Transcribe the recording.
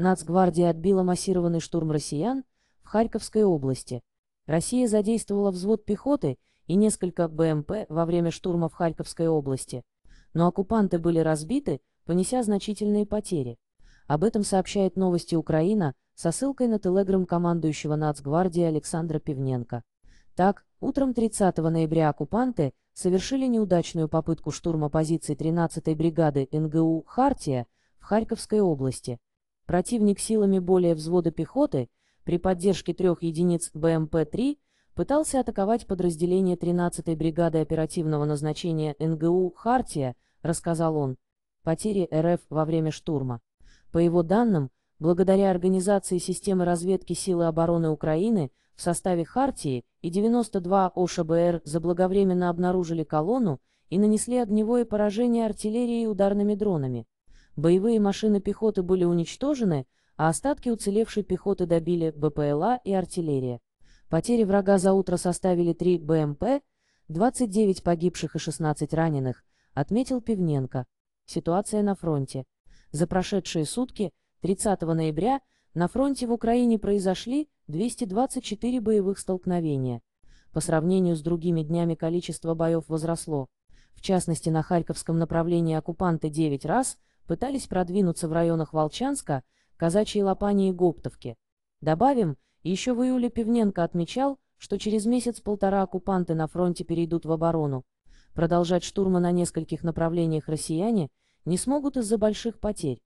Нацгвардия отбила массированный штурм россиян в Харьковской области. Россия задействовала взвод пехоты и несколько БМП во время штурма в Харьковской области, но оккупанты были разбиты, понеся значительные потери. Об этом сообщает новости Украина со ссылкой на телеграм командующего Нацгвардии Александра Пивненко. Так, утром 30 ноября оккупанты совершили неудачную попытку штурма позиций 13-й бригады НГУ «Хартия» в Харьковской области – Противник силами более взвода пехоты при поддержке трех единиц БМП-3 пытался атаковать подразделение 13-й бригады оперативного назначения НГУ «Хартия», рассказал он, потери РФ во время штурма. По его данным, благодаря организации системы разведки силы обороны Украины в составе «Хартии» и 92 ОШБР заблаговременно обнаружили колонну и нанесли огневое поражение артиллерии и ударными дронами. Боевые машины пехоты были уничтожены, а остатки уцелевшей пехоты добили БПЛА и артиллерия. Потери врага за утро составили 3 БМП, 29 погибших и 16 раненых, отметил Пивненко. Ситуация на фронте. За прошедшие сутки, 30 ноября, на фронте в Украине произошли 224 боевых столкновения. По сравнению с другими днями количество боев возросло. В частности, на Харьковском направлении оккупанты 9 раз, пытались продвинуться в районах Волчанска, Казачьей Лопани и Гоптовки. Добавим, еще в июле Пивненко отмечал, что через месяц-полтора оккупанты на фронте перейдут в оборону. Продолжать штурмы на нескольких направлениях россияне не смогут из-за больших потерь.